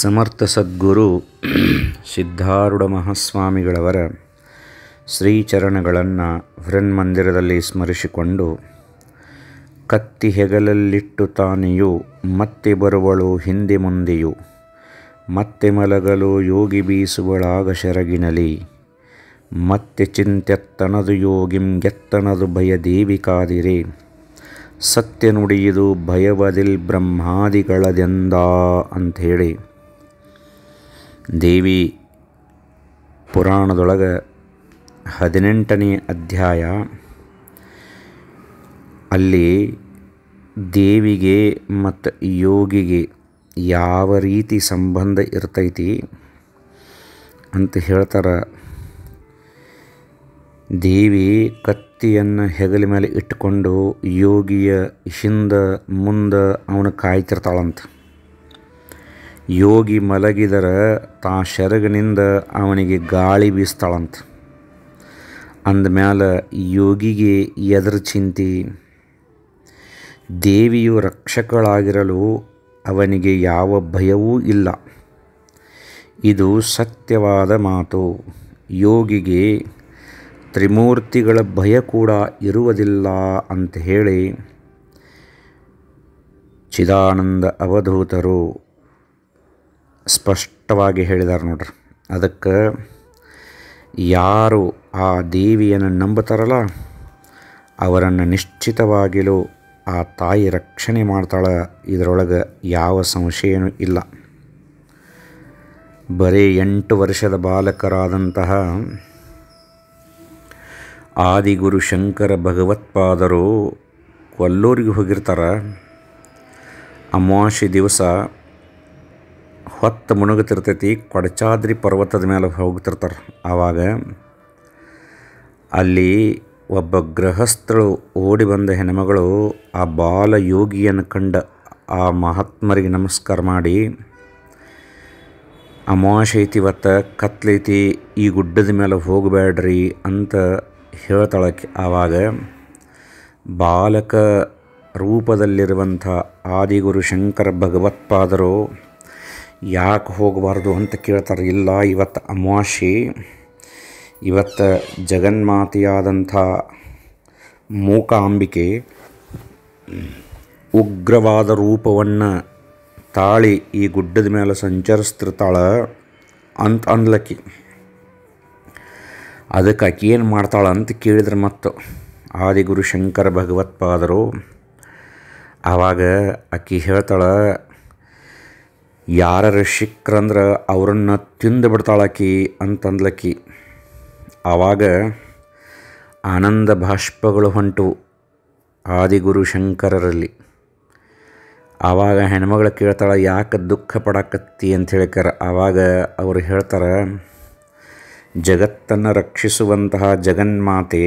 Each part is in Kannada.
ಸಮರ್ಥ ಸದ್ಗುರು ಮಹಾಸ್ವಾಮಿಗಳವರ ಶ್ರೀಚರಣಗಳನ್ನು ವೃನ್ಮಂದಿರದಲ್ಲಿ ಸ್ಮರಿಸಿಕೊಂಡು ಕತ್ತಿ ಹೆಗಲಲ್ಲಿಟ್ಟು ತಾನೆಯು ಮತ್ತೆ ಬರುವಳು ಹಿಂದೆ ಮುಂದೆಯು ಮತ್ತೆ ಮಲಗಲು ಯೋಗಿ ಬೀಸುವಳಾಗ ಶರಗಿನಲಿ ಮತ್ತೆ ಚಿಂತೆತ್ತನದು ಯೋಗಿಂ ಗೆತ್ತನದು ಭಯ ಕಾದಿರಿ ಸತ್ಯ ನುಡಿಯಿದು ಭಯವದಿಲ್ ಬ್ರಹ್ಮಾದಿಗಳದೆಂದಾ ಅಂಥೇಳಿ ದೇವಿ ಪುರಾಣದೊಳಗೆ ಹದಿನೆಂಟನೇ ಅಧ್ಯಾಯ ಅಲ್ಲಿ ದೇವಿಗೆ ಮತ್ತು ಯೋಗಿಗೆ ಯಾವ ರೀತಿ ಸಂಬಂಧ ಇರ್ತೈತಿ ಅಂತ ಹೇಳ್ತಾರ ದೇವಿ ಕತ್ತಿಯನ್ನು ಹೆಗಲ ಮೇಲೆ ಇಟ್ಟುಕೊಂಡು ಯೋಗಿಯ ಹಿಂದ ಮುಂದೆ ಅವನ ಕಾಯ್ತಿರ್ತಾಳಂತ ಯೋಗಿ ಮಲಗಿದರ ತಾ ಶರಗಿನಿಂದ ಅವನಿಗೆ ಗಾಳಿ ಬೀಸ್ತಾಳಂತ ಅಂದಮ್ಯಾಲ ಯೋಗಿಗೆ ಎದ್ರ ಚಿಂತೆ ದೇವಿಯು ರಕ್ಷಕಳಾಗಿರಲು ಅವನಿಗೆ ಯಾವ ಭಯವೂ ಇಲ್ಲ ಇದು ಸತ್ಯವಾದ ಮಾತು ಯೋಗಿಗೆ ತ್ರಿಮೂರ್ತಿಗಳ ಭಯ ಕೂಡ ಇರುವುದಿಲ್ಲ ಅಂತ ಹೇಳಿ ಚಿದಾನಂದ ಅವಧೂತರು ಸ್ಪಷ್ಟವಾಗಿ ಹೇಳಿದಾರೆ ನೋಡ್ರಿ ಅದಕ್ಕೆ ಯಾರು ಆ ದೇವಿಯನ್ನು ನಂಬುತ್ತಾರಲ್ಲ ಅವರನ್ನು ನಿಶ್ಚಿತವಾಗಿಲು ಆ ತಾಯಿ ರಕ್ಷಣೆ ಮಾಡ್ತಾಳೆ ಇದರೊಳಗೆ ಯಾವ ಸಂಶಯವೂ ಇಲ್ಲ ಬರೀ ಎಂಟು ವರ್ಷದ ಬಾಲಕರಾದಂತಹ ಆದಿಗುರು ಶಂಕರ ಭಗವತ್ಪಾದರು ಕೊಲ್ಲೂರಿಗೆ ಹೋಗಿರ್ತಾರೆ ಅಮಾವಾಸೆ ದಿವಸ ಹೊತ್ತು ಮುಣುಗುತ್ತಿರ್ತೈತಿ ಕೊಡಚಾದ್ರಿ ಪರ್ವತದ ಮೇಲೆ ಹೋಗ್ತಿರ್ತಾರೆ ಆವಾಗ ಅಲ್ಲಿ ಒಬ್ಬ ಗೃಹಸ್ಥಳು ಓಡಿ ಬಂದ ಹೆಣ್ಮಗಳು ಆ ಬಾಲ ಯೋಗಿಯನ್ನು ಕಂಡ ಆ ಮಹಾತ್ಮರಿಗೆ ನಮಸ್ಕಾರ ಮಾಡಿ ಅಮಾವಾಸ್ಯೆ ಐತಿ ಇವತ್ತು ಕತ್ಲೈತಿ ಈ ಗುಡ್ಡದ ಮೇಲೆ ಹೋಗಬೇಡ್ರಿ ಅಂತ ಹೇಳ್ತಾಳಕ್ಕೆ ಆವಾಗ ಬಾಲಕ ರೂಪದಲ್ಲಿರುವಂಥ ಆದಿಗುರು ಶಂಕರ ಭಗವತ್ಪಾದರು ಯಾಕೆ ಹೋಗಬಾರ್ದು ಅಂತ ಕೇಳ್ತಾರೆ ಇಲ್ಲ ಇವತ್ತು ಅಮಾವಾಸ್ಯೆ ಇವತ್ತು ಜಗನ್ಮಾತೆಯಾದಂಥ ಮೂಕಾಂಬಿಕೆ ಉಗ್ರವಾದ ರೂಪವನ್ನು ತಾಳಿ ಈ ಗುಡ್ಡದ ಮೇಲೆ ಸಂಚರಿಸ್ತಿರ್ತಾಳೆ ಅಂತ ಅನ್ಲಕ್ಕಿ ಅದಕ್ಕೆ ಆಕೆ ಏನು ಮಾಡ್ತಾಳೆ ಅಂತ ಕೇಳಿದ್ರೆ ಮತ್ತು ಆದಿಗುರು ಶಂಕರ ಭಗವತ್ಪಾದರು ಆವಾಗ ಆಕೆ ಹೇಳ್ತಾಳೆ ಯಾರ ಸಿಕ್ಕ್ರಂದ್ರೆ ಅವರನ್ನು ತಿಂದು ಬಿಡ್ತಾಳಾಕಿ ಅಂತಂದ್ಲಕ್ಕಿ ಆವಾಗ ಆನಂದ ಭಾಷ್ಪಗಳು ಹೊಂಟು ಆದಿಗುರು ಶಂಕರರಲ್ಲಿ ಆವಾಗ ಹೆಣ್ಮಗಳು ಕೇಳ್ತಾಳೆ ಯಾಕೆ ದುಃಖ ಪಡಾಕತ್ತಿ ಅಂತ ಹೇಳ್ಕಾರ ಆವಾಗ ಅವರು ಹೇಳ್ತಾರೆ ಜಗತ್ತನ್ನು ರಕ್ಷಿಸುವಂತಹ ಜಗನ್ಮಾತೆ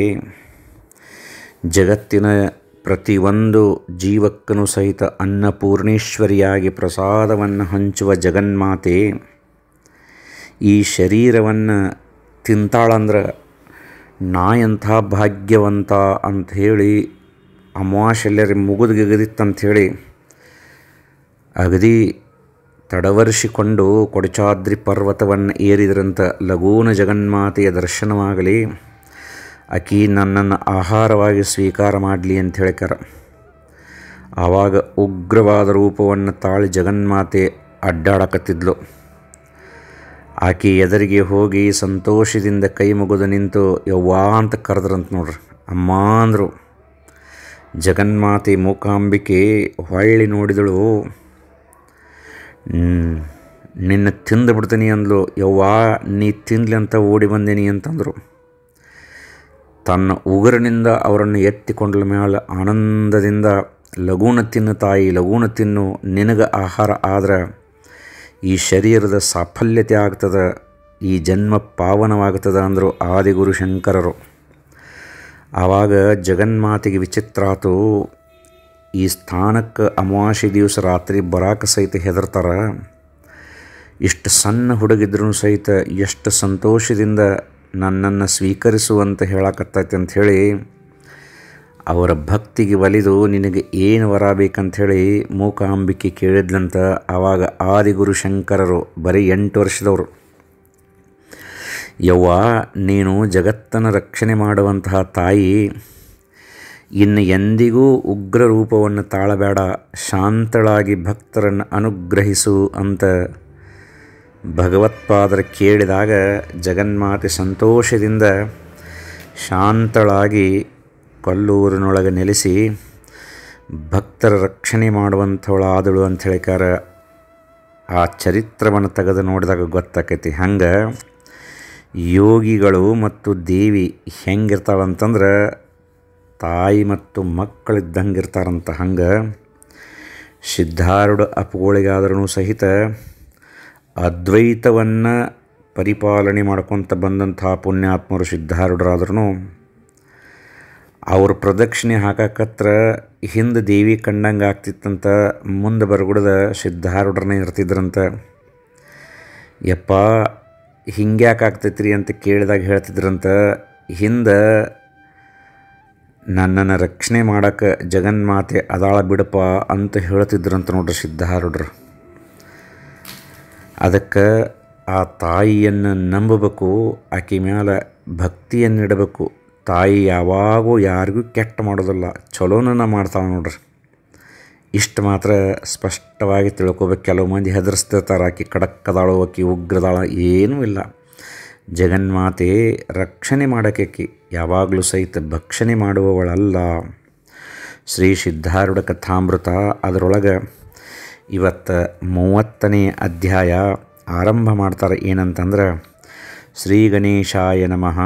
ಜಗತ್ತಿನ ಪ್ರತಿಯೊಂದು ಜೀವಕ್ಕನು ಸಹಿತ ಅನ್ನಪೂರ್ಣೇಶ್ವರಿಯಾಗಿ ಪ್ರಸಾದವನ್ನು ಹಂಚುವ ಜಗನ್ಮಾತೆ ಈ ಶರೀರವನ್ನು ತಿಂತಾಳಂದ್ರೆ ನಾ ಎಂಥ ಭಾಗ್ಯವಂತ ಅಂಥೇಳಿ ಅಮಾವಾಸ್ಯಲ್ಲರಿ ಮುಗಿದುಗಿಗದಿತ್ತಂಥೇಳಿ ಅಗದಿ ತಡವರಿಸಿಕೊಂಡು ಕೊಡಚಾದ್ರಿ ಪರ್ವತವನ್ನು ಏರಿದ್ರಂಥ ಲಘೂನ ಜಗನ್ಮಾತೆಯ ದರ್ಶನವಾಗಲಿ ಆಕಿ ನನ್ನನ್ನು ಆಹಾರವಾಗಿ ಸ್ವೀಕಾರ ಮಾಡಲಿ ಅಂತ ಹೇಳ್ಕಾರ ಆವಾಗ ಉಗ್ರವಾದ ರೂಪವನ್ನು ತಾಳಿ ಜಗನ್ಮಾತೆ ಅಡ್ಡಾಡಕತ್ತಿದ್ಲು ಆಕೆ ಎದುರಿಗೆ ಹೋಗಿ ಸಂತೋಷದಿಂದ ಕೈ ಮುಗಿದು ನಿಂತು ಯವ್ವಾ ಅಂತ ಕರೆದ್ರಂತ ನೋಡ್ರಿ ಅಮ್ಮ ಅಂದರು ಜಗನ್ಮಾತೆ ಮೂಕಾಂಬಿಕೆ ಹೊಳ್ಳಿ ನೋಡಿದಳು ನಿನ್ನ ತಿಂದು ಬಿಡ್ತೀನಿ ಅಂದಳು ಯವ್ವಾ ನೀ ತಿನ್ಲಿ ಅಂತ ಓಡಿ ಬಂದೀನಿ ಅಂತಂದರು ತನ್ನ ಉಗುರಿನಿಂದ ಅವರನ್ನು ಎತ್ತಿಕೊಂಡ ಮೇಲೆ ಆನಂದದಿಂದ ಲಘೂನ ತಿನ್ನು ತಾಯಿ ಲಘೂನ ತಿನ್ನು ನಿನಗೆ ಆಹಾರ ಆದರೆ ಈ ಶರೀರದ ಸಾಫಲ್ಯತೆ ಆಗ್ತದೆ ಈ ಜನ್ಮ ಪಾವನವಾಗ್ತದೆ ಅಂದರು ಆದಿಗುರು ಶಂಕರರು ಆವಾಗ ಜಗನ್ಮಾತೆಗೆ ವಿಚಿತ್ರಾತು ಈ ಸ್ಥಾನಕ್ಕೆ ಅಮಾವಾಸ್ಯೆ ದಿವಸ ರಾತ್ರಿ ಬರಾಕ ಸಹಿತ ಹೆದರ್ತಾರೆ ಇಷ್ಟು ಸಣ್ಣ ಹುಡುಗಿದ್ರೂ ಸಹಿತ ಎಷ್ಟು ಸಂತೋಷದಿಂದ ನನ್ನನ್ನು ಸ್ವೀಕರಿಸುವಂತ ಹೇಳಕತ್ತೈತೆ ಅಂಥೇಳಿ ಅವರ ಭಕ್ತಿಗೆ ಒಲಿದು ನಿನಗೆ ಏನು ವರ ಬೇಕಂಥೇಳಿ ಮೂಕಾಂಬಿಕೆ ಕೇಳಿದ್ಲಂತ ಆವಾಗ ಆದಿಗುರು ಶಂಕರರು ಬರೀ ಎಂಟು ವರ್ಷದವರು ಯವ್ವ ನೀನು ಜಗತ್ತನ್ನು ರಕ್ಷಣೆ ಮಾಡುವಂತಹ ತಾಯಿ ಇನ್ನು ಎಂದಿಗೂ ಉಗ್ರ ರೂಪವನ್ನು ತಾಳಬೇಡ ಶಾಂತಳಾಗಿ ಭಕ್ತರನ್ನು ಅನುಗ್ರಹಿಸು ಅಂತ ಭಗವತ್ಪಾದರ ಕೇಳಿದಾಗ ಜಗನ್ಮಾತೆ ಸಂತೋಷದಿಂದ ಶಾಂತಳಾಗಿ ಕೊಲ್ಲೂರಿನೊಳಗೆ ನೆಲೆಸಿ ಭಕ್ತರ ರಕ್ಷಣೆ ಮಾಡುವಂಥವಳಾದಳು ಅಂಥೇಳಿಕಾರ ಆ ಚರಿತ್ರವನ್ನು ತೆಗೆದು ನೋಡಿದಾಗ ಗೊತ್ತಾಕೈತಿ ಹಂಗೆ ಯೋಗಿಗಳು ಮತ್ತು ದೇವಿ ಹೆಂಗಿರ್ತಾವಂತಂದ್ರೆ ತಾಯಿ ಮತ್ತು ಮಕ್ಕಳಿದ್ದಂಗೆ ಇರ್ತಾರಂತ ಹಂಗೆ ಸಿದ್ಧಾರೂಢ ಅಪಗೋಳಿಗಾದ್ರೂ ಸಹಿತ ಅದ್ವೈತವನ್ನು ಪರಿಪಾಲನೆ ಮಾಡ್ಕೊತ ಬಂದಂತಹ ಪುಣ್ಯಾತ್ಮರು ಸಿದ್ಧಾರೂಢರಾದ್ರೂ ಅವ್ರ ಪ್ರದಕ್ಷಿಣೆ ಹಾಕಕತ್ರ ಹಿಂದೆ ದೇವಿ ಕಂಡಂಗೆ ಆಗ್ತಿತ್ತಂತ ಮುಂದೆ ಬರ್ಗುಡ್ದ ಸಿದ್ಧಾರೂಢರನ್ನೇ ಇರ್ತಿದ್ರಂತ ಯಪ್ಪ ಹಿಂಗ್ಯಾಕೆ ಆಗ್ತೈತ್ರಿ ಅಂತ ಕೇಳಿದಾಗ ಹೇಳ್ತಿದ್ರಂತ ಹಿಂದೆ ನನ್ನನ್ನು ರಕ್ಷಣೆ ಮಾಡೋಕ್ಕೆ ಜಗನ್ಮಾತೆ ಅದಾಳ ಬಿಡಪ್ಪ ಅಂತ ಹೇಳ್ತಿದ್ರಂತ ನೋಡ್ರಿ ಸಿದ್ಧಾರೂಢರು ಅದಕ್ಕೆ ಆ ತಾಯಿಯನ್ನು ನಂಬಬೇಕು ಆಕೆ ಮ್ಯಾಲೆ ಭಕ್ತಿಯನ್ನಿಡಬೇಕು ತಾಯಿ ಯಾವಾಗೂ ಯಾರಿಗೂ ಕೆಟ್ಟ ಮಾಡೋದಿಲ್ಲ ಚಲೋನ ಮಾಡ್ತಾಳೆ ನೋಡ್ರಿ ಇಷ್ಟು ಮಾತ್ರ ಸ್ಪಷ್ಟವಾಗಿ ತಿಳ್ಕೊಬೇಕು ಕೆಲವು ಮಂದಿ ಹೆದರ್ಸ್ತಿರ್ತಾರೆ ಆಕೆ ಕಡಕ್ಕದಾಳು ಆಕೆ ಉಗ್ರದಾಳ ಏನೂ ಇಲ್ಲ ಜಗನ್ಮಾತೆ ರಕ್ಷಣೆ ಮಾಡೋಕೆ ಯಾವಾಗಲೂ ಸಹಿತ ಭಕ್ಷಣೆ ಮಾಡುವವಳಲ್ಲ ಶ್ರೀ ಸಿದ್ಧಾರೂಢ ಕಥಾಮೃತ ಅದರೊಳಗೆ ಇವತ್ತು ಮೂವತ್ತನೇ ಅಧ್ಯಾಯ ಆರಂಭ ಮಾಡ್ತಾರೆ ಏನಂತಂದ್ರೆ ಶ್ರೀ ಗಣೇಶಾಯ ನಮಃ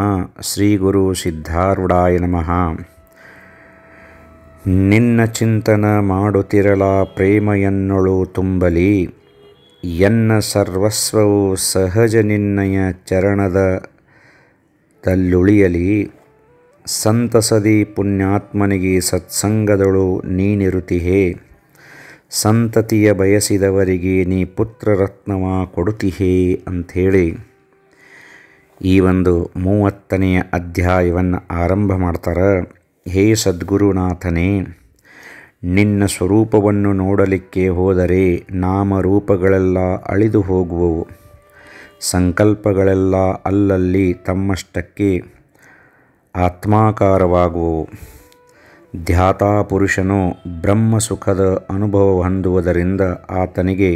ಶ್ರೀ ಗುರು ಸಿದ್ಧಾರೂಢಾಯ ನಮಃ ನಿನ್ನ ಚಿಂತನ ಮಾಡುತ್ತಿರಲ ಪ್ರೇಮಯನ್ನೊಳು ತುಂಬಲಿ ಎನ್ನ ಸರ್ವಸ್ವವು ಸಹಜ ನಿನ್ನಯ ಚರಣದ ತಲ್ಲುಳಿಯಲಿ ಸಂತಸದಿ ಪುಣ್ಯಾತ್ಮನಿಗೆ ಸತ್ಸಂಗದಳು ನೀನಿರುತಿಹೇ ಸಂತತಿಯ ಬಯಸಿದವರಿಗೆ ನೀ ಪುತ್ರರತ್ನವ ಕೊಡುತ್ತಿಹೇ ಅಂಥೇಳಿ ಈ ಒಂದು ಮೂವತ್ತನೆಯ ಅಧ್ಯಾಯವನ್ನು ಆರಂಭ ಮಾಡ್ತಾರೆ ಹೇ ಸದ್ಗುರುನಾಥನೇ ನಿನ್ನ ಸ್ವರೂಪವನ್ನು ನೋಡಲಿಕ್ಕೆ ಹೋದರೆ ನಾಮರೂಪಗಳೆಲ್ಲ ಅಳಿದು ಹೋಗುವವು ಸಂಕಲ್ಪಗಳೆಲ್ಲ ಅಲ್ಲಲ್ಲಿ ತಮ್ಮಷ್ಟಕ್ಕೆ ಆತ್ಮಾಕಾರವಾಗುವವು ಧ್ಯಾತಾಪುರುಷನು ಬ್ರಹ್ಮಸುಖದ ಅನುಭವ ಹೊಂದುವುದರಿಂದ ಆತನಿಗೆ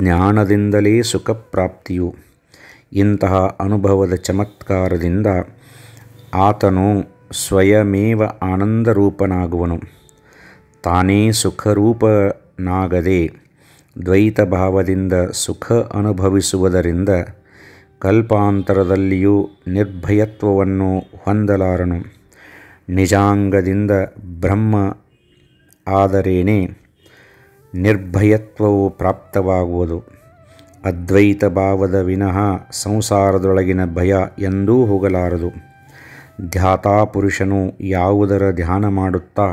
ಜ್ಞಾನದಿಂದಲೇ ಸುಖ ಪ್ರಾಪ್ತಿಯು ಇಂತಹ ಅನುಭವದ ಚಮತ್ಕಾರದಿಂದ ಆತನು ಸ್ವಯಮೇವ ಆನಂದರೂಪನಾಗುವನು ತಾನೇ ಸುಖರೂಪನಾಗದೆ ದ್ವೈತ ಭಾವದಿಂದ ಸುಖ ಅನುಭವಿಸುವುದರಿಂದ ಕಲ್ಪಾಂತರದಲ್ಲಿಯೂ ನಿರ್ಭಯತ್ವವನ್ನು ಹೊಂದಲಾರನು ನಿಜಾಂಗದಿಂದ ಬ್ರಹ್ಮ ಆದರೇನೇ ನಿರ್ಭಯತ್ವವು ಪ್ರಾಪ್ತವಾಗುವುದು ಅದ್ವೈತ ಭಾವದ ವಿನಃ ಸಂಸಾರದೊಳಗಿನ ಭಯ ಎಂದೂ ಹೋಗಲಾರದು ಪುರುಷನು ಯಾವುದರ ಧ್ಯಾನ ಮಾಡುತ್ತಾ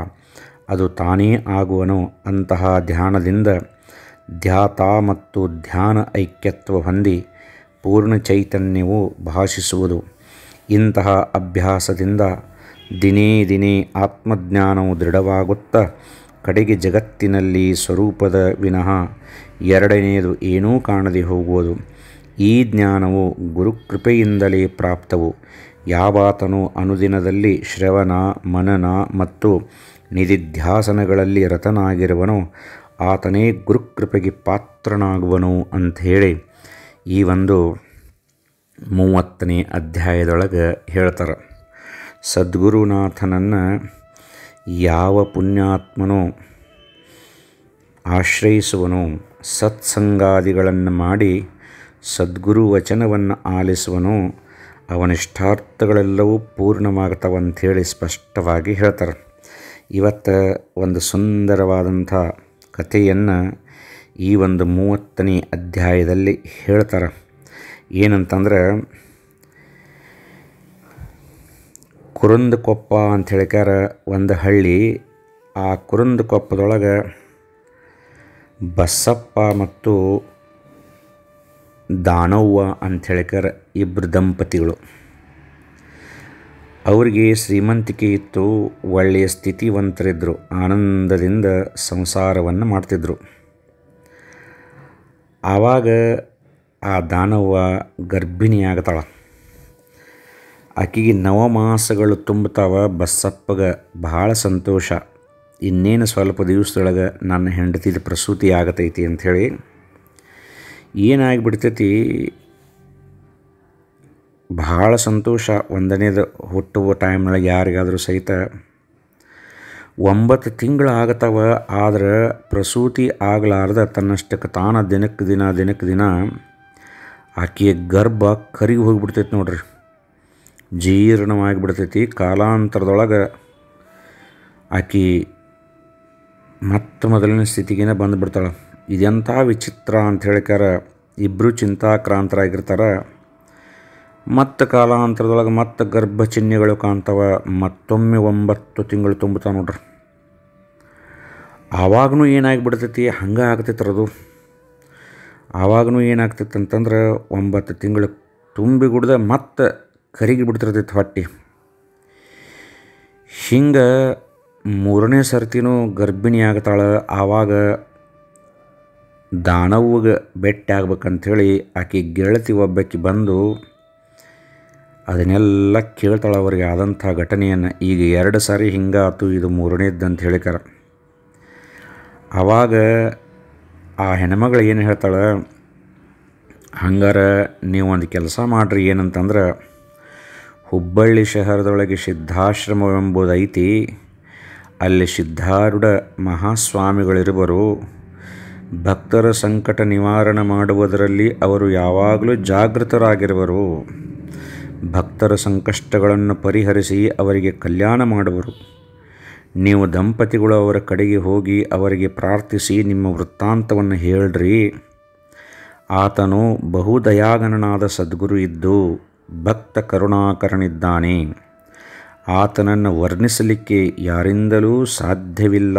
ಅದು ತಾನೇ ಆಗುವನು ಅಂತಹ ಧ್ಯಾನದಿಂದ ಧ್ಯಾತ ಮತ್ತು ಧ್ಯಾನ ಐಕ್ಯತ್ವ ಹೊಂದಿ ಪೂರ್ಣ ಚೈತನ್ಯವು ಭಾಷಿಸುವುದು ಇಂತಹ ಅಭ್ಯಾಸದಿಂದ ದಿನೇ ದಿನೇ ಆತ್ಮಜ್ಞಾನವು ದೃಢವಾಗುತ್ತಾ ಕಡೆಗೆ ಜಗತ್ತಿನಲ್ಲಿ ಸ್ವರೂಪದ ವಿನಃ ಎರಡನೆಯದು ಏನೂ ಕಾಣದೆ ಹೋಗುವುದು ಈ ಜ್ಞಾನವು ಗುರುಕೃಪೆಯಿಂದಲೇ ಪ್ರಾಪ್ತವು ಯಾವಾತನು ಅನುದಿನದಲ್ಲಿ ಶ್ರವಣ ಮನನ ಮತ್ತು ನಿಧಿಧ್ಯಾಸನಗಳಲ್ಲಿ ರತನಾಗಿರುವನೋ ಆತನೇ ಗುರುಕೃಪೆಗೆ ಪಾತ್ರನಾಗುವನು ಅಂಥೇಳಿ ಈ ಒಂದು ಮೂವತ್ತನೇ ಅಧ್ಯಾಯದೊಳಗೆ ಹೇಳ್ತಾರೆ ಸದ್ಗುರುನಾಥನನ್ನು ಯಾವ ಪುಣ್ಯಾತ್ಮನೋ ಆಶ್ರಯಿಸುವನೋ ಸತ್ಸಂಗಾದಿಗಳನ್ನು ಮಾಡಿ ಸದ್ಗುರು ವಚನವನ್ನು ಆಲಿಸುವನು ಅವನಿಷ್ಟಾರ್ಥಗಳೆಲ್ಲವೂ ಪೂರ್ಣವಾಗ್ತವೆ ಅಂಥೇಳಿ ಸ್ಪಷ್ಟವಾಗಿ ಹೇಳ್ತಾರೆ ಇವತ್ತು ಒಂದು ಸುಂದರವಾದಂಥ ಕಥೆಯನ್ನು ಈ ಒಂದು ಮೂವತ್ತನೇ ಅಧ್ಯಾಯದಲ್ಲಿ ಹೇಳ್ತಾರೆ ಏನಂತಂದರೆ ಕುರುಂದಕೊಪ್ಪ ಅಂತ ಹೇಳ್ಕಾರ ಒಂದು ಹಳ್ಳಿ ಆ ಕುರುಂದಕೊಪ್ಪದೊಳಗೆ ಬಸಪ್ಪ ಮತ್ತು ದಾನವ್ವ ಅಂತ ಹೇಳ್ಕಾರ ಇಬ್ಬರು ದಂಪತಿಗಳು ಅವರಿಗೆ ಶ್ರೀಮಂತಿಕೆ ಇತ್ತು ಒಳ್ಳೆಯ ಸ್ಥಿತಿವಂತರಿದ್ದರು ಆನಂದದಿಂದ ಸಂಸಾರವನ್ನು ಮಾಡ್ತಿದ್ದರು ಆವಾಗ ಆ ದಾನವ್ವ ಗರ್ಭಿಣಿಯಾಗತ್ತಾಳೆ ಆಕೆಗೆ ನವಮಾಸಗಳು ತುಂಬುತ್ತಾವ ಬಸ್ಸಪ್ಪಗೆ ಭಾಳ ಸಂತೋಷ ಇನ್ನೇನು ಸ್ವಲ್ಪ ದಿವಸದೊಳಗೆ ನನ್ನ ಹೆಂಡತಿದ ಪ್ರಸೂತಿ ಆಗತೈತಿ ಅಂಥೇಳಿ ಏನಾಗಿಬಿಡ್ತೈತಿ ಭಾಳ ಸಂತೋಷ ಒಂದನೇದು ಹುಟ್ಟುವ ಟೈಮ್ನೊಳಗೆ ಯಾರಿಗಾದರೂ ಸಹಿತ ಒಂಬತ್ತು ತಿಂಗಳು ಆಗತ್ತವ ಆದ್ರೆ ಪ್ರಸೂತಿ ಆಗಲಾರ್ದ ತನ್ನಷ್ಟಕ್ಕೆ ತಾನ ದಿನಕ್ಕೆ ದಿನ ದಿನಕ್ಕೆ ದಿನ ಆಕೆಯ ಗರ್ಭ ಕರಿಗೆ ಹೋಗಿಬಿಡ್ತೈತೆ ನೋಡ್ರಿ ಜೀರ್ಣವಾಗಿಬಿಡ್ತೈತಿ ಕಾಲಾಂತರದೊಳಗೆ ಆಕಿ ಮತ್ತೆ ಮೊದಲಿನ ಸ್ಥಿತಿಗೇನೆ ಬಂದುಬಿಡ್ತಾಳೆ ಇದೆಂಥ ವಿಚಿತ್ರ ಅಂತ ಹೇಳಿಕಾರ ಇಬ್ಬರು ಚಿಂತಾಕ್ರಾಂತರಾಗಿರ್ತಾರೆ ಮತ್ತು ಕಾಲಾಂತರದೊಳಗೆ ಮತ್ತೆ ಗರ್ಭಚಿಹ್ನೆಗಳು ಕಾಣ್ತವೆ ಮತ್ತೊಮ್ಮೆ ಒಂಬತ್ತು ತಿಂಗಳು ತುಂಬುತ್ತಾ ನೋಡ್ರಿ ಆವಾಗೂ ಬಿಡ್ತೈತಿ ಹಂಗೆ ಆಗ್ತೈತ್ರದು ಆವಾಗೂ ಏನಾಗ್ತೈತೆ ಅಂತಂದ್ರೆ ಒಂಬತ್ತು ತಿಂಗಳು ತುಂಬಿ ಗುಡ್ದ ಮತ್ತೆ ಕರಿಗಿ ಬಿಡ್ತಿರ್ತೈತಿ ಹೊಟ್ಟೆ ಹಿಂಗೆ ಮೂರನೇ ಸರ್ತಿನೂ ಗರ್ಭಿಣಿ ಆಗ್ತಾಳೆ ಆವಾಗ ದಾನವ್ಗೆ ಭೇಟಿ ಆಗ್ಬೇಕಂಥೇಳಿ ಆಕೆ ಗೆಳತಿ ಒಬ್ಬಕ್ಕೆ ಬಂದು ಅದನ್ನೆಲ್ಲ ಕೇಳ್ತಾಳೆ ಅವರಿಗೆ ಆದಂಥ ಘಟನೆಯನ್ನು ಈಗ ಎರಡು ಸಾರಿ ಹಿಂಗಾತು ಇದು ಮೂರನೇದ್ದು ಅಂತ ಹೇಳಿಕಾರ ಆವಾಗ ಆ ಹೆಣ್ಮಗಳು ಏನು ಹೇಳ್ತಾಳೆ ಹಂಗಾರೆ ನೀವು ಒಂದು ಕೆಲಸ ಮಾಡಿರಿ ಏನಂತಂದ್ರೆ ಹುಬ್ಬಳ್ಳಿ ಶಹರದೊಳಗೆ ಸಿದ್ಧಾಶ್ರಮವೆಂಬುದೈತಿ ಅಲ್ಲಿ ಸಿದ್ಧಾರೂಢ ಮಹಾಸ್ವಾಮಿಗಳಿರುವರು ಭಕ್ತರ ಸಂಕಟ ನಿವಾರಣೆ ಮಾಡುವುದರಲ್ಲಿ ಅವರು ಯಾವಾಗಲೂ ಜಾಗೃತರಾಗಿರುವರು ಭಕ್ತರ ಸಂಕಷ್ಟಗಳನ್ನು ಪರಿಹರಿಸಿ ಅವರಿಗೆ ಕಲ್ಯಾಣ ಮಾಡುವರು ನೀವು ದಂಪತಿಗಳು ಅವರ ಕಡೆಗೆ ಹೋಗಿ ಅವರಿಗೆ ಪ್ರಾರ್ಥಿಸಿ ನಿಮ್ಮ ವೃತ್ತಾಂತವನ್ನು ಹೇಳ್ರಿ ಆತನು ಬಹುದಯಾಗನನಾದ ಸದ್ಗುರು ಇದ್ದು ಭಕ್ತ ಕರುಣಾಕರಣಿದ್ದಾನೆ ಆತನನ್ನು ವರ್ಣಿಸಲಿಕ್ಕೆ ಯಾರಿಂದಲೂ ಸಾಧ್ಯವಿಲ್ಲ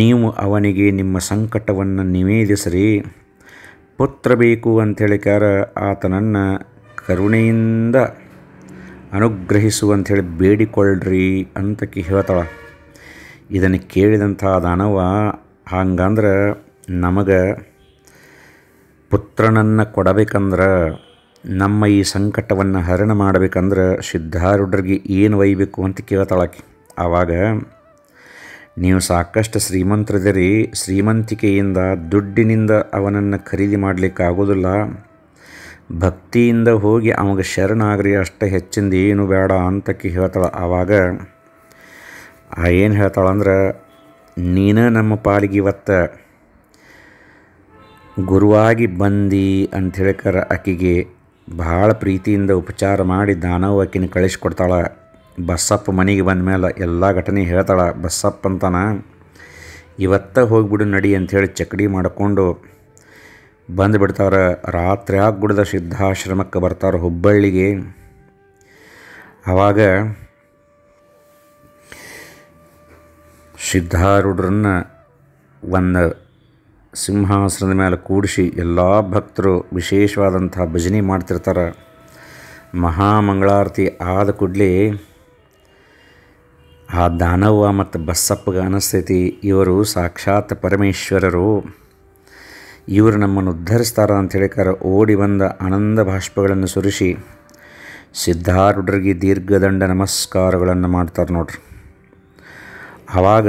ನೀವು ಅವನಿಗೆ ನಿಮ್ಮ ಸಂಕಟವನ್ನು ನಿವೇದಿಸಿರಿ ಪುತ್ರ ಬೇಕು ಕ್ಯಾರ ಆತನನ್ನು ಕರುಣೆಯಿಂದ ಅನುಗ್ರಹಿಸುವಂಥೇಳಿ ಬೇಡಿಕೊಳ್ಳ್ರಿ ಅಂತ ಕಿ ಹೇಳ್ತಾಳೆ ಇದನ್ನು ಕೇಳಿದಂಥ ದಾನವ ಹಂಗಂದ್ರೆ ನಮಗೆ ಪುತ್ರನನ್ನು ಕೊಡಬೇಕಂದ್ರೆ ನಮ್ಮ ಈ ಸಂಕಟವನ್ನು ಹರಣ ಮಾಡಬೇಕಂದ್ರೆ ಸಿದ್ಧಾರೂಢರಿಗೆ ಏನು ಒಯ್ಬೇಕು ಅಂತ ಕೇಳ್ತಾಳಾಕಿ ಆವಾಗ ನೀವು ಸಾಕಷ್ಟು ಶ್ರೀಮಂತರಿದ್ದೀರಿ ಶ್ರೀಮಂತಿಕೆಯಿಂದ ದುಡ್ಡಿನಿಂದ ಅವನನ್ನು ಖರೀದಿ ಮಾಡಲಿಕ್ಕೆ ಆಗೋದಿಲ್ಲ ಭಕ್ತಿಯಿಂದ ಹೋಗಿ ಅವಾಗ ಶರಣಾಗ್ರಿ ಅಷ್ಟೇ ಹೆಚ್ಚಿಂದ ಏನು ಬೇಡ ಅಂತ ಹೇಳ್ತಾಳೆ ಆವಾಗ ಆ ಏನು ಹೇಳ್ತಾಳಂದ್ರೆ ನೀನು ನಮ್ಮ ಪಾಲಿಗೆ ಇವತ್ತು ಗುರುವಾಗಿ ಬಂದಿ ಅಂಥೇಳಿಕರ ಆಕೆಗೆ ಭಾಳ ಪ್ರೀತಿಯಿಂದ ಉಪಚಾರ ಮಾಡಿ ದಾನವಕ್ಕಿನ ಆಕಿನ ಕಳಿಸ್ಕೊಡ್ತಾಳೆ ಬಸ್ಸಪ್ಪ ಮನೆಗೆ ಬಂದ ಮೇಲೆ ಎಲ್ಲ ಘಟನೆ ಹೇಳ್ತಾಳೆ ಬಸ್ಸಪ್ಪ ಅಂತಾನ ಇವತ್ತ ಹೋಗಿಬಿಡು ನಡಿ ಅಂಥೇಳಿ ಚಕಡಿ ಮಾಡಿಕೊಂಡು ಬಂದು ಬಿಡ್ತಾರೆ ರಾತ್ರಿ ಗುಡಿದ ಸಿದ್ಧಾಶ್ರಮಕ್ಕೆ ಬರ್ತಾರೆ ಹುಬ್ಬಳ್ಳಿಗೆ ಆವಾಗ ಸಿದ್ಧಾರೂಢರನ್ನು ಒಂದು ಸಿಂಹಾಸನದ ಮೇಲೆ ಕೂಡಿಸಿ ಎಲ್ಲ ಭಕ್ತರು ವಿಶೇಷವಾದಂಥ ಭಜನೆ ಮಾಡ್ತಿರ್ತಾರೆ ಮಹಾಮಂಗಳಾರತಿ ಆದ ಕೂಡಲೇ ಆ ದಾನವ್ವ ಮತ್ತು ಬಸ್ಸಪ್ಪಗ ಅನಸ್ಥಿತಿ ಇವರು ಸಾಕ್ಷಾತ್ ಪರಮೇಶ್ವರರು ಇವರು ನಮ್ಮನ್ನು ಉದ್ಧರಿಸ್ತಾರ ಅಂತ ಅಂತೇಳಿಕಾರ ಓಡಿ ಬಂದ ಆನಂದ ಭಾಷ್ಪಗಳನ್ನು ಸುರಿಸಿ ಸಿದ್ಧಾರೂಢರಿಗೆ ದೀರ್ಘದಂಡ ನಮಸ್ಕಾರಗಳನ್ನು ಮಾಡ್ತಾರೆ ನೋಡ್ರಿ ಆವಾಗ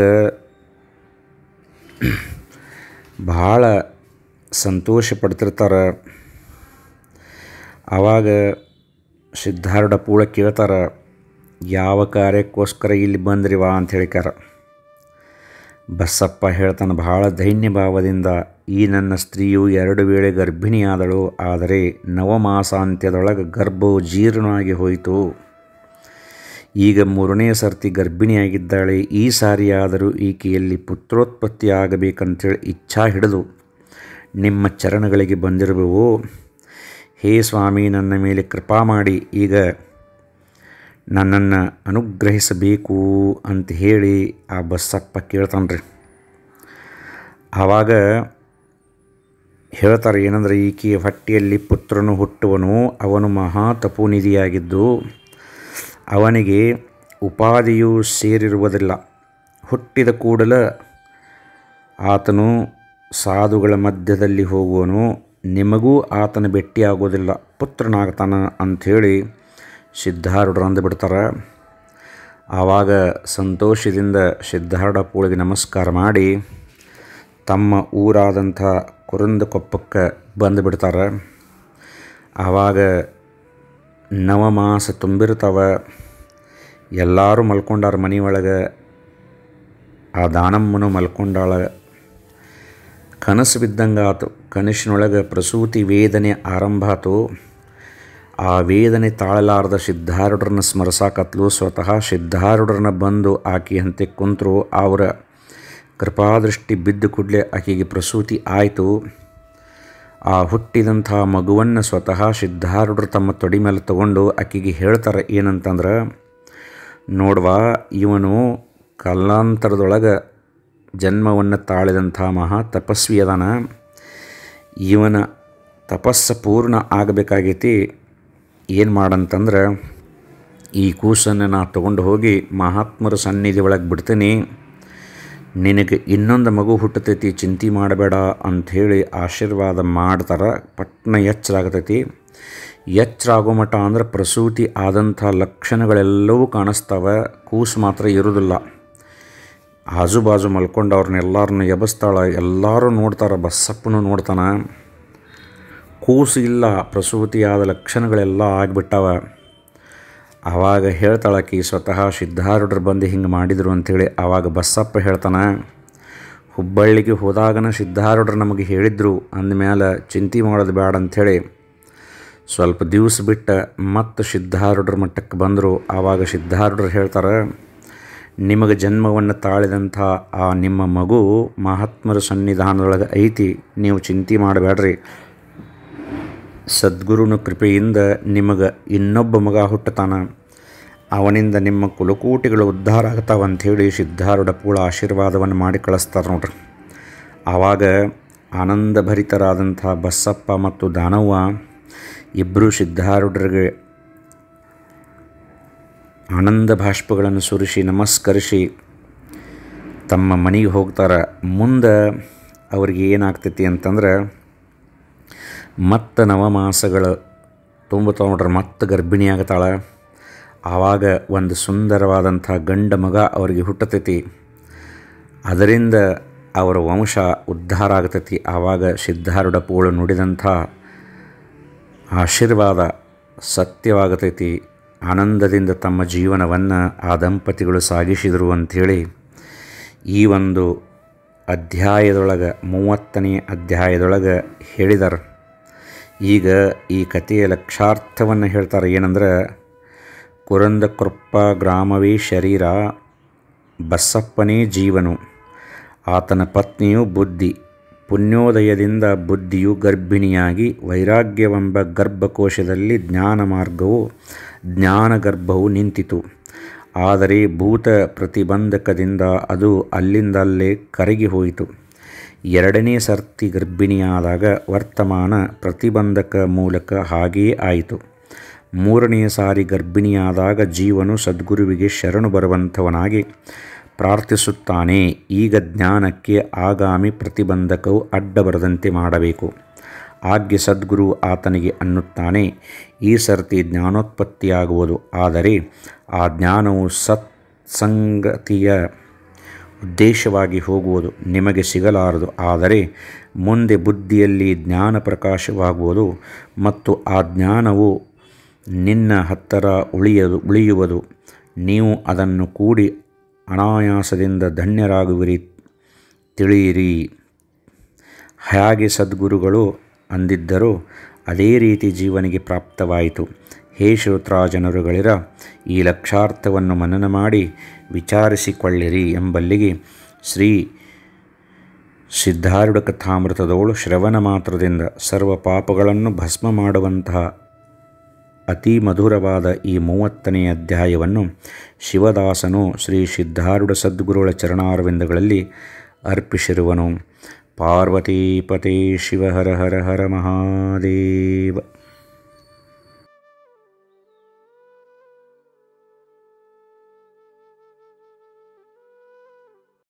ಭಾಳ ಸಂತೋಷ ಪಡ್ತಿರ್ತಾರೆ ಆವಾಗ ಸಿದ್ಧಾರ್ಢ ಪೂಳ ಕೇಳ್ತಾರೆ ಯಾವ ಕಾರ್ಯಕ್ಕೋಸ್ಕರ ಇಲ್ಲಿ ಬಂದ್ರಿ ವಾ ಅಂತ ಹೇಳಿಕಾರ ಬಸಪ್ಪ ಹೇಳ್ತಾನೆ ಬಹಳ ದೈನ್ಯ ಭಾವದಿಂದ ಈ ನನ್ನ ಸ್ತ್ರೀಯು ಎರಡು ವೇಳೆ ಗರ್ಭಿಣಿಯಾದಳು ಆದರೆ ನವಮಾಸಾಂತ್ಯದೊಳಗೆ ಗರ್ಭವು ಜೀರ್ಣವಾಗಿ ಹೋಯಿತು ಈಗ ಮೂರನೇ ಸರ್ತಿ ಗರ್ಭಿಣಿಯಾಗಿದ್ದಾಳೆ ಈ ಸಾರಿಯಾದರೂ ಈಕೆಯಲ್ಲಿ ಪುತ್ರೋತ್ಪತ್ತಿ ಆಗಬೇಕಂತೇಳಿ ಇಚ್ಛಾ ಹಿಡಿದು ನಿಮ್ಮ ಚರಣಗಳಿಗೆ ಬಂದಿರುವೆವು ಹೇ ಸ್ವಾಮಿ ನನ್ನ ಮೇಲೆ ಕೃಪಾ ಮಾಡಿ ಈಗ ನನ್ನನ್ನು ಅನುಗ್ರಹಿಸಬೇಕು ಅಂತ ಹೇಳಿ ಆ ಬಸ್ಸಪ್ಪ ಕೇಳ್ತಾನೆ ರೀ ಆವಾಗ ಹೇಳ್ತಾರೆ ಏನಂದ್ರೆ ಈಕೆಯ ಹೊಟ್ಟೆಯಲ್ಲಿ ಪುತ್ರನು ಹುಟ್ಟುವನು ಅವನು ಮಹಾ ತಪೋನಿಧಿಯಾಗಿದ್ದು ಅವನಿಗೆ ಉಪಾಧಿಯು ಸೇರಿರುವುದಿಲ್ಲ ಹುಟ್ಟಿದ ಕೂಡಲ ಆತನು ಸಾಧುಗಳ ಮಧ್ಯದಲ್ಲಿ ಹೋಗುವನು ನಿಮಗೂ ಆತನ ಭೇಟಿಯಾಗೋದಿಲ್ಲ ಪುತ್ರನಾಗ್ತಾನ ಅಂಥೇಳಿ ಸಿದ್ಧಾರೂಢರು ಬಿಡ್ತಾರೆ ಆವಾಗ ಸಂತೋಷದಿಂದ ಪೂಳಿಗೆ ನಮಸ್ಕಾರ ಮಾಡಿ ತಮ್ಮ ಊರಾದಂಥ ಕುರುಂದಕೊಪ್ಪಕ್ಕೆ ಬಂದುಬಿಡ್ತಾರೆ ಆವಾಗ ನವಮಾಸ ತುಂಬಿರ್ತಾವೆ ಎಲ್ಲರೂ ಮಲ್ಕೊಂಡಾರ ಮನೆ ಒಳಗೆ ಆ ದಾನಮ್ಮನು ಮಲ್ಕೊಂಡಾಳ ಕನಸು ಬಿದ್ದಂಗೆ ಆತು ಕನಸಿನೊಳಗೆ ಪ್ರಸೂತಿ ವೇದನೆ ಆರಂಭ ಆತು ಆ ವೇದನೆ ತಾಳಲಾರದ ಸಿದ್ಧಾರೂಢರನ್ನ ಸ್ಮರಿಸಾಕತ್ಲು ಸ್ವತಃ ಸಿದ್ಧಾರುಡ್ರನ್ನ ಬಂದು ಆಕೆ ಹಂತೆ ಕುಂತರು ಅವರ ಕೃಪಾದೃಷ್ಟಿ ಬಿದ್ದು ಕೂಡಲೇ ಆಕೆಗೆ ಪ್ರಸೂತಿ ಆಯಿತು ಆ ಹುಟ್ಟಿದಂಥ ಮಗುವನ್ನು ಸ್ವತಃ ಸಿದ್ಧಾರುಡ್ರು ತಮ್ಮ ತೊಡಿ ಮೇಲೆ ತಗೊಂಡು ಆಕೆಗೆ ಹೇಳ್ತಾರೆ ಏನಂತಂದ್ರೆ ನೋಡ್ವಾ ಇವನು ಕಾಲಾಂತರದೊಳಗೆ ಜನ್ಮವನ್ನು ತಾಳಿದಂಥ ಮಹಾ ತಪಸ್ವಿ ಅದಾನ ಇವನ ತಪಸ್ಸ ಪೂರ್ಣ ಆಗಬೇಕಾಗೈತಿ ಏನು ಮಾಡಂತಂದ್ರೆ ಈ ಕೂಸನ್ನು ನಾ ತಗೊಂಡು ಹೋಗಿ ಮಹಾತ್ಮರ ಸನ್ನಿಧಿ ಒಳಗೆ ಬಿಡ್ತೀನಿ ನಿನಗೆ ಇನ್ನೊಂದು ಮಗು ಹುಟ್ಟತೈತಿ ಚಿಂತೆ ಮಾಡಬೇಡ ಅಂಥೇಳಿ ಆಶೀರ್ವಾದ ಮಾಡ್ತಾರೆ ಪಟ್ನ ಎಚ್ಚರಾಗತೈತಿ ಎಚ್ಚರಾಗೋ ಮಠ ಅಂದರೆ ಪ್ರಸೂತಿ ಆದಂಥ ಲಕ್ಷಣಗಳೆಲ್ಲವೂ ಕಾಣಿಸ್ತವೆ ಕೂಸು ಮಾತ್ರ ಇರೋದಿಲ್ಲ ಆಜುಬಾಜು ಮಲ್ಕೊಂಡು ಅವ್ರನ್ನ ಎಲ್ಲರನ್ನ ಎಲ್ಲರೂ ನೋಡ್ತಾರೆ ಬಸ್ಸಪ್ಪನೂ ನೋಡ್ತಾನೆ ಕೂಸು ಇಲ್ಲ ಪ್ರಸೂತಿಯಾದ ಲಕ್ಷಣಗಳೆಲ್ಲ ಆಗಿಬಿಟ್ಟವ ಆವಾಗ ಕಿ ಸ್ವತಃ ಸಿದ್ಧಾರೂಢರು ಬಂದು ಹಿಂಗೆ ಮಾಡಿದರು ಅಂಥೇಳಿ ಆವಾಗ ಬಸ್ಸಪ್ಪ ಹೇಳ್ತಾನೆ ಹುಬ್ಬಳ್ಳಿಗೆ ಹೋದಾಗನ ಸಿದ್ಧಾರೂಢರು ನಮಗೆ ಹೇಳಿದರು ಅಂದಮೇಲೆ ಚಿಂತೆ ಮಾಡೋದು ಬೇಡ ಅಂಥೇಳಿ ಸ್ವಲ್ಪ ದಿವಸ ಬಿಟ್ಟು ಮತ್ತು ಸಿದ್ಧಾರೂಢರ ಮಟ್ಟಕ್ಕೆ ಬಂದರು ಆವಾಗ ಸಿದ್ಧಾರೂಢರು ಹೇಳ್ತಾರೆ ನಿಮಗೆ ಜನ್ಮವನ್ನು ತಾಳಿದಂಥ ಆ ನಿಮ್ಮ ಮಗು ಮಹಾತ್ಮರ ಸನ್ನಿಧಾನದೊಳಗೆ ಐತಿ ನೀವು ಚಿಂತೆ ಮಾಡಬೇಡ್ರಿ ಸದ್ಗುರುನ ಕೃಪೆಯಿಂದ ನಿಮಗೆ ಇನ್ನೊಬ್ಬ ಮಗ ಹುಟ್ಟತಾನ ಅವನಿಂದ ನಿಮ್ಮ ಕುಲಕೂಟಿಗಳು ಉದ್ಧಾರ ಆಗ್ತಾವಂಥೇಳಿ ಸಿದ್ಧಾರೂಢ ಪೂಳ ಆಶೀರ್ವಾದವನ್ನು ಮಾಡಿ ಕಳಿಸ್ತಾರೆ ನೋಡ್ರಿ ಆವಾಗ ಆನಂದಭರಿತರಾದಂಥ ಬಸಪ್ಪ ಮತ್ತು ದಾನವ್ವ ಇಬ್ಬರು ಸಿದ್ಧಾರೂಢರಿಗೆ ಆನಂದ ಭಾಷ್ಪಗಳನ್ನು ಸುರಿಸಿ ನಮಸ್ಕರಿಸಿ ತಮ್ಮ ಮನೆಗೆ ಹೋಗ್ತಾರೆ ಮುಂದೆ ಅವ್ರಿಗೆ ಏನಾಗ್ತೈತಿ ಅಂತಂದ್ರೆ ಮತ್ತು ನವಮಾಸಗಳು ತುಂಬುತ್ತಾ ನೋಡ್ರೆ ಮತ್ತೆ ಗರ್ಭಿಣಿ ಆಗ್ತಾಳೆ ಆವಾಗ ಒಂದು ಸುಂದರವಾದಂಥ ಗಂಡ ಮಗ ಅವರಿಗೆ ಹುಟ್ಟತೈತಿ ಅದರಿಂದ ಅವರ ವಂಶ ಉದ್ಧಾರ ಆಗ್ತೈತಿ ಆವಾಗ ಸಿದ್ಧಾರೂಢ ಪೋಳು ನುಡಿದಂಥ ಆಶೀರ್ವಾದ ಸತ್ಯವಾಗತೈತಿ ಆನಂದದಿಂದ ತಮ್ಮ ಜೀವನವನ್ನು ಆ ದಂಪತಿಗಳು ಸಾಗಿಸಿದರು ಅಂಥೇಳಿ ಈ ಒಂದು ಅಧ್ಯಾಯದೊಳಗೆ ಮೂವತ್ತನೇ ಅಧ್ಯಾಯದೊಳಗೆ ಹೇಳಿದರು ಈಗ ಈ ಕಥೆಯ ಲಕ್ಷಾರ್ಥವನ್ನು ಹೇಳ್ತಾರೆ ಏನಂದ್ರೆ ಕೃಪ್ಪ ಗ್ರಾಮವೇ ಶರೀರ ಬಸಪ್ಪನೇ ಜೀವನು ಆತನ ಪತ್ನಿಯು ಬುದ್ಧಿ ಪುಣ್ಯೋದಯದಿಂದ ಬುದ್ಧಿಯು ಗರ್ಭಿಣಿಯಾಗಿ ವೈರಾಗ್ಯವೆಂಬ ಗರ್ಭಕೋಶದಲ್ಲಿ ಜ್ಞಾನ ಜ್ಞಾನಮಾರ್ಗವು ಜ್ಞಾನಗರ್ಭವು ನಿಂತಿತು ಆದರೆ ಭೂತ ಪ್ರತಿಬಂಧಕದಿಂದ ಅದು ಅಲ್ಲಿಂದಲ್ಲೇ ಕರಗಿ ಹೋಯಿತು ಎರಡನೇ ಸರ್ತಿ ಗರ್ಭಿಣಿಯಾದಾಗ ವರ್ತಮಾನ ಪ್ರತಿಬಂಧಕ ಮೂಲಕ ಹಾಗೆಯೇ ಆಯಿತು ಮೂರನೇ ಸಾರಿ ಗರ್ಭಿಣಿಯಾದಾಗ ಜೀವನು ಸದ್ಗುರುವಿಗೆ ಶರಣು ಬರುವಂಥವನಾಗಿ ಪ್ರಾರ್ಥಿಸುತ್ತಾನೆ ಈಗ ಜ್ಞಾನಕ್ಕೆ ಆಗಾಮಿ ಪ್ರತಿಬಂಧಕವು ಅಡ್ಡ ಬರದಂತೆ ಮಾಡಬೇಕು ಆಜ್ಞೆ ಸದ್ಗುರು ಆತನಿಗೆ ಅನ್ನುತ್ತಾನೆ ಈ ಸರ್ತಿ ಜ್ಞಾನೋತ್ಪತ್ತಿಯಾಗುವುದು ಆದರೆ ಆ ಜ್ಞಾನವು ಸತ್ಸಂಗತಿಯ ಉದ್ದೇಶವಾಗಿ ಹೋಗುವುದು ನಿಮಗೆ ಸಿಗಲಾರದು ಆದರೆ ಮುಂದೆ ಬುದ್ಧಿಯಲ್ಲಿ ಜ್ಞಾನ ಪ್ರಕಾಶವಾಗುವುದು ಮತ್ತು ಆ ಜ್ಞಾನವು ನಿನ್ನ ಹತ್ತಿರ ಉಳಿಯದು ಉಳಿಯುವುದು ನೀವು ಅದನ್ನು ಕೂಡಿ ಅನಾಯಾಸದಿಂದ ಧನ್ಯರಾಗುವಿರಿ ತಿಳಿಯಿರಿ ಹೇಗೆ ಸದ್ಗುರುಗಳು ಅಂದಿದ್ದರೂ ಅದೇ ರೀತಿ ಜೀವನಿಗೆ ಪ್ರಾಪ್ತವಾಯಿತು ಹೇ ಜನರುಗಳಿರ ಈ ಲಕ್ಷಾರ್ಥವನ್ನು ಮನನ ಮಾಡಿ ವಿಚಾರಿಸಿಕೊಳ್ಳಿರಿ ಎಂಬಲ್ಲಿಗೆ ಶ್ರೀ ಸಿದ್ಧಾರೂಢ ಕಥಾಮೃತದವಳು ಶ್ರವಣ ಮಾತ್ರದಿಂದ ಸರ್ವ ಪಾಪಗಳನ್ನು ಭಸ್ಮ ಮಾಡುವಂತಹ ಅತಿ ಮಧುರವಾದ ಈ ಮೂವತ್ತನೆಯ ಅಧ್ಯಾಯವನ್ನು ಶಿವದಾಸನು ಶ್ರೀ ಸಿದ್ಧಾರೂಢ ಸದ್ಗುರುಗಳ ಚರಣಾರವಿಂದಗಳಲ್ಲಿ ಅರ್ಪಿಸಿರುವನು ಶಿವ ಶಿವಹರ ಹರ ಹರ ಮಹಾದೇವ